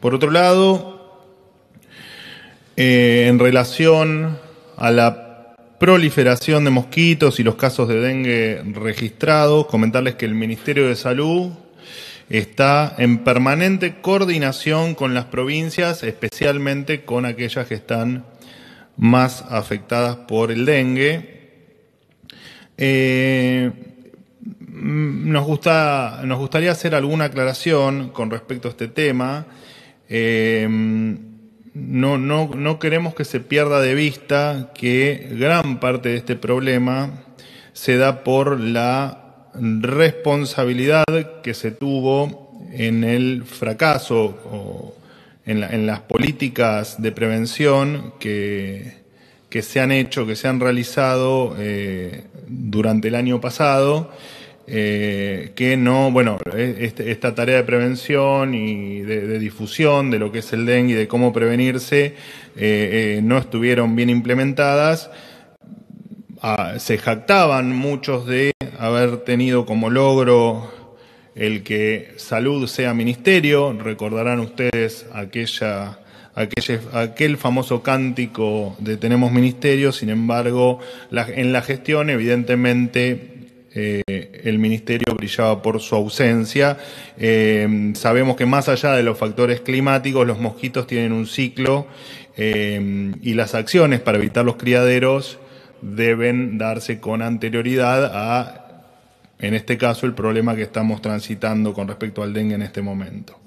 Por otro lado, eh, en relación a la proliferación de mosquitos y los casos de dengue registrados, comentarles que el Ministerio de Salud está en permanente coordinación con las provincias, especialmente con aquellas que están más afectadas por el dengue. Eh, mm, nos, nos gustaría hacer alguna aclaración con respecto a este tema. Em, no, no, no queremos que se pierda de vista que gran parte de este problema se da por la responsabilidad que se tuvo en el fracaso en, las políticas de prevención que, se han hecho, que se han realizado eh, durante el año pasado eh, que no, bueno, este, esta tarea de prevención y de, difusión de lo que es el dengue y de cómo prevenirse eh, eh, no estuvieron bien implementadas. Ah, se jactaban muchos de haber tenido como logro el que salud sea ministerio. Recordarán ustedes aquella, aquel famoso cántico de tenemos ministerio, sin embargo, en la gestión evidentemente el Ministerio brillaba por su ausencia. Eh, sabemos que más allá de los factores climáticos, los mosquitos tienen un ciclo eh, y las acciones para evitar los criaderos deben darse con anterioridad a, en este caso, el problema que estamos transitando con respecto al dengue en este momento.